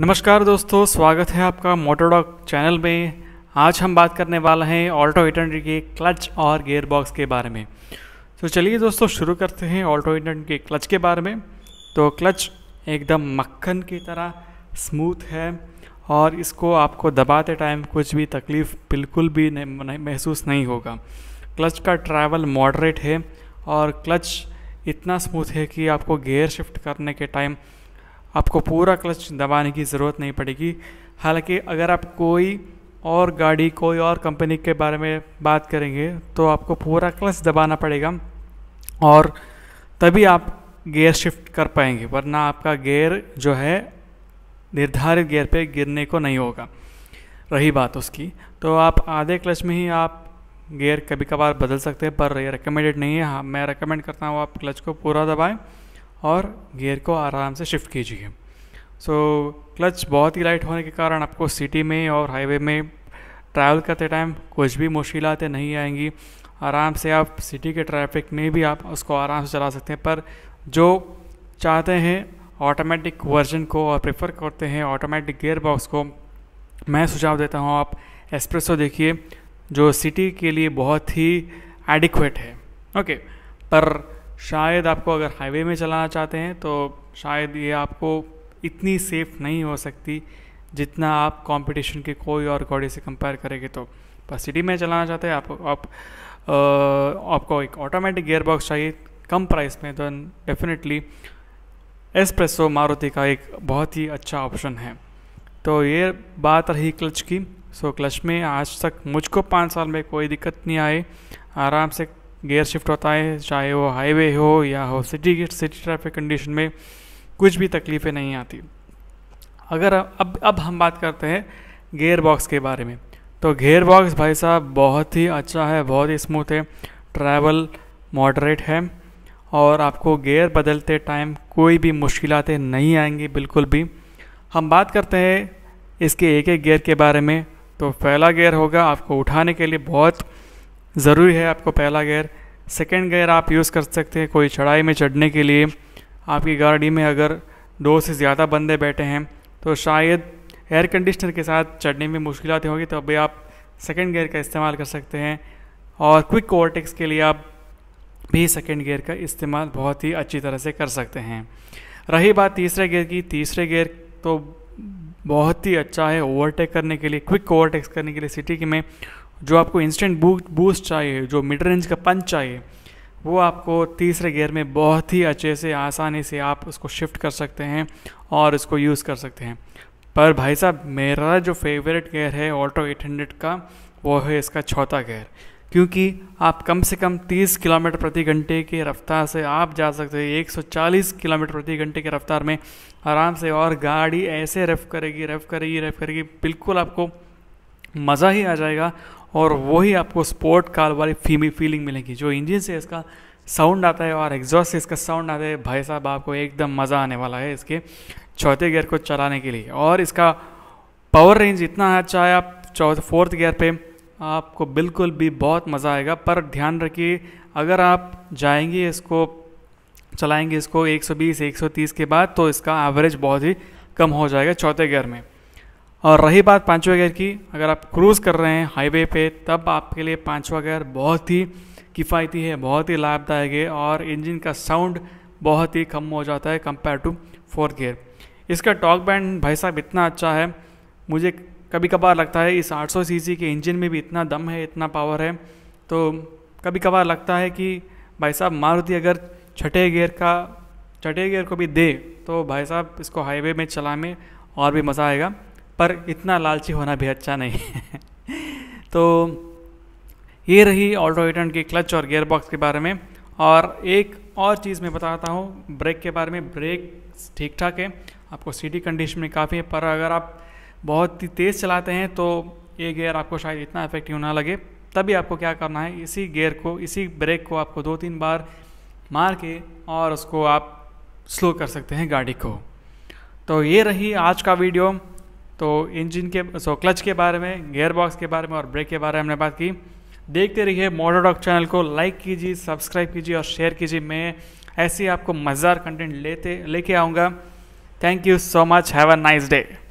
नमस्कार दोस्तों स्वागत है आपका मोटोडॉक चैनल में आज हम बात करने वाले हैं ऑल्टो एट के क्लच और गेयर बॉक्स के बारे में तो चलिए दोस्तों शुरू करते हैं ऑल्टो एट के क्लच के बारे में तो क्लच एकदम मक्खन की तरह स्मूथ है और इसको आपको दबाते टाइम कुछ भी तकलीफ़ बिल्कुल भी नहीं महसूस नहीं होगा क्लच का ट्रैवल मॉडरेट है और क्लच इतना स्मूथ है कि आपको गेयर शिफ्ट करने के टाइम आपको पूरा क्लच दबाने की ज़रूरत नहीं पड़ेगी हालांकि अगर आप कोई और गाड़ी कोई और कंपनी के बारे में बात करेंगे तो आपको पूरा क्लच दबाना पड़ेगा और तभी आप गेयर शिफ्ट कर पाएंगे वरना आपका गेयर जो है निर्धारित गेयर पे गिरने को नहीं होगा रही बात उसकी तो आप आधे क्लच में ही आप गेयर कभी कभार बदल सकते हैं पर ये रिकमेंडेड नहीं है हाँ मैं रिकमेंड करता हूँ आप क्लच को पूरा दबाएं और गियर को आराम से शिफ्ट कीजिए सो क्लच बहुत ही लाइट होने के कारण आपको सिटी में और हाईवे में ट्रैवल करते टाइम कुछ भी मुश्किलें नहीं आएंगी आराम से आप सिटी के ट्रैफिक में भी आप उसको आराम से चला सकते हैं पर जो चाहते हैं ऑटोमेटिक वर्जन को और प्रेफर करते हैं ऑटोमेटिक गियर बॉक्स को मैं सुझाव देता हूँ आप एस्प्रेसो देखिए जो सिटी के लिए बहुत ही एडिक्वेट है ओके पर शायद आपको अगर हाईवे में चलाना चाहते हैं तो शायद ये आपको इतनी सेफ़ नहीं हो सकती जितना आप कंपटीशन के कोई और गाड़ी से कंपेयर करेंगे तो पर सिटी में चलाना चाहते हैं आप आप आ, आपको एक ऑटोमेटिक गियर बॉक्स चाहिए कम प्राइस में तो डेफिनेटली एस्प्रेसो मारुति का एक बहुत ही अच्छा ऑप्शन है तो ये बात रही क्लच की सो क्लच में आज तक मुझको पाँच साल में कोई दिक्कत नहीं आई आराम से गेयर शिफ्ट होता है चाहे वो हाईवे हो या हो सिटी सिटी ट्रैफिक कंडीशन में कुछ भी तकलीफ़ें नहीं आती अगर अब अब हम बात करते हैं गेयर बॉक्स के बारे में तो गेयर बॉक्स भाई साहब बहुत ही अच्छा है बहुत ही स्मूथ है ट्रैवल मॉडरेट है और आपको गेयर बदलते टाइम कोई भी मुश्किलें नहीं आएंगी बिल्कुल भी हम बात करते हैं इसके एक एक गेयर के बारे में तो पहला गेयर होगा आपको उठाने के लिए बहुत ज़रूरी है आपको पहला गेयर सेकेंड गेयर आप यूज़ कर सकते हैं कोई चढ़ाई में चढ़ने के लिए आपकी गाड़ी में अगर दो से ज़्यादा बंदे बैठे हैं तो शायद एयर कंडीशनर के साथ चढ़ने में मुश्किल होगी तो अभी आप सेकेंड गेयर का इस्तेमाल कर सकते हैं और क्विक ओवरटेक्स के लिए आप भी सेकेंड गेयर का इस्तेमाल बहुत ही अच्छी तरह से कर सकते हैं रही बात तीसरे गेयर की तीसरे गेयर तो बहुत ही अच्छा है ओवरटेक करने के लिए क्विक ओवरटेक्स करने के लिए सिटी में जो आपको इंस्टेंट बूस्ट चाहिए जो मिड रेंज का पंच चाहिए वो आपको तीसरे गियर में बहुत ही अच्छे से आसानी से आप उसको शिफ्ट कर सकते हैं और इसको यूज़ कर सकते हैं पर भाई साहब मेरा जो फेवरेट गेयर है ऑल्टो 800 का वो है इसका चौथा गेयर क्योंकि आप कम से कम 30 किलोमीटर प्रति घंटे की रफ्तार से आप जा सकते हैं 140 किलोमीटर प्रति घंटे की रफ्तार में आराम से और गाड़ी ऐसे रेफ करेगी रेफ करेगी रेफ करेगी बिल्कुल आपको मज़ा ही आ जाएगा और वही आपको स्पोर्ट कार वाली फीमी फीलिंग मिलेगी जो इंजन से इसका साउंड आता है और एग्जॉस्ट से इसका साउंड आता है भाई साहब आपको एकदम मज़ा आने वाला है इसके चौथे गियर को चलाने के लिए और इसका पावर रेंज इतना अच्छा है आप चौथ फोर्थ गियर पे आपको बिल्कुल भी बहुत मज़ा आएगा पर ध्यान रखिए अगर आप जाएंगे इसको चलाएंगे इसको 120 130 के बाद तो इसका एवरेज बहुत ही कम हो जाएगा चौथे गियर में और रही बात पाँचवा गियर की अगर आप क्रूज़ कर रहे हैं हाईवे पे तब आपके लिए पाँचवा गियर बहुत ही किफ़ायती है बहुत ही लाभदायक है और इंजन का साउंड बहुत ही कम हो जाता है कंपेयर टू फोर्थ गियर इसका टॉक बैंड भाई साहब इतना अच्छा है मुझे कभी कभार लगता है इस 800 सीसी के इंजन में भी इतना दम है इतना पावर है तो कभी कभार लगता है कि भाई साहब मारुति अगर छठे गियर का छठे गियर को भी दे तो भाई साहब इसको हाईवे में चला में और भी मज़ा आएगा पर इतना लालची होना भी अच्छा नहीं है तो ये रही ऑल्टो एटन के क्लच और गेयर बॉक्स के बारे में और एक और चीज़ मैं बताता हूँ ब्रेक के बारे में ब्रेक ठीक ठाक है आपको सीटी कंडीशन में काफ़ी है पर अगर आप बहुत ही तेज़ चलाते हैं तो ये गियर आपको शायद इतना इफेक्टिव ना लगे तभी आपको क्या करना है इसी गियर को इसी ब्रेक को आपको दो तीन बार मार के और उसको आप स्लो कर सकते हैं गाड़ी को तो ये रही आज का वीडियो तो इंजन के सो क्लच के बारे में गेयर बॉक्स के बारे में और ब्रेक के बारे में हमने बात की देखते रहिए मॉडल डॉक चैनल को लाइक कीजिए सब्सक्राइब कीजिए और शेयर कीजिए मैं ऐसे ही आपको मज़ेदार कंटेंट लेते लेके आऊँगा thank you so much have a nice day